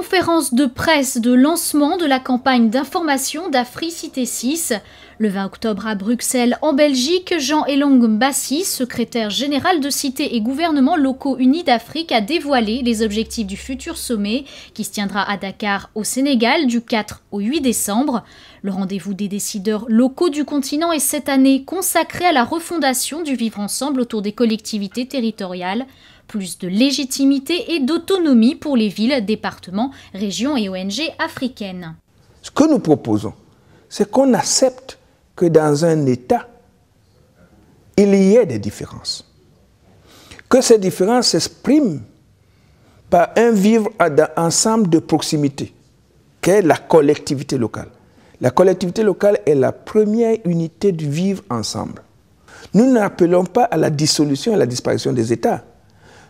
conférence de presse de lancement de la campagne d'information d'Africité 6. Le 20 octobre à Bruxelles, en Belgique, Jean Elong Mbassi, secrétaire général de cité et gouvernement locaux unis d'Afrique, a dévoilé les objectifs du futur sommet qui se tiendra à Dakar, au Sénégal, du 4 au 8 décembre. Le rendez-vous des décideurs locaux du continent est cette année consacré à la refondation du vivre ensemble autour des collectivités territoriales plus de légitimité et d'autonomie pour les villes, départements, régions et ONG africaines. Ce que nous proposons, c'est qu'on accepte que dans un État, il y ait des différences. Que ces différences s'expriment par un vivre ensemble de proximité, qu'est la collectivité locale. La collectivité locale est la première unité du vivre ensemble. Nous n'appelons pas à la dissolution et à la disparition des États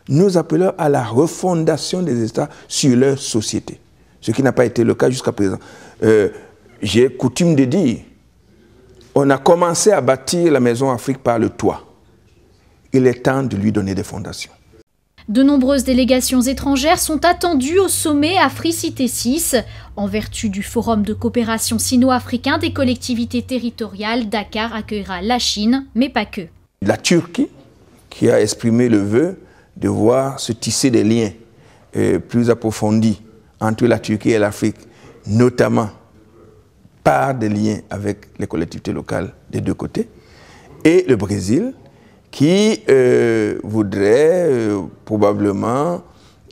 nous appelons à la refondation des États sur leur société, ce qui n'a pas été le cas jusqu'à présent. Euh, j'ai coutume de dire, on a commencé à bâtir la maison Afrique par le toit. Il est temps de lui donner des fondations. De nombreuses délégations étrangères sont attendues au sommet Africité 6 en vertu du Forum de coopération sino-africain des collectivités territoriales. Dakar accueillera la Chine, mais pas que. La Turquie, qui a exprimé le vœu de voir se tisser des liens euh, plus approfondis entre la Turquie et l'Afrique, notamment par des liens avec les collectivités locales des deux côtés, et le Brésil, qui euh, voudrait euh, probablement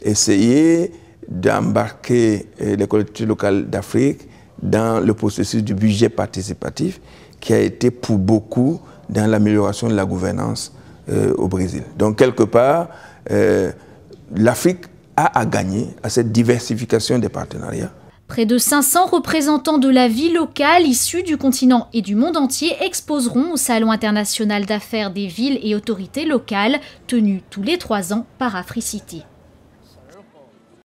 essayer d'embarquer les collectivités locales d'Afrique dans le processus du budget participatif qui a été pour beaucoup dans l'amélioration de la gouvernance euh, au Brésil. Donc quelque part, euh, l'Afrique a à gagner à cette diversification des partenariats. Près de 500 représentants de la vie locale issus du continent et du monde entier exposeront au Salon international d'affaires des villes et autorités locales, tenu tous les trois ans par AfriCity.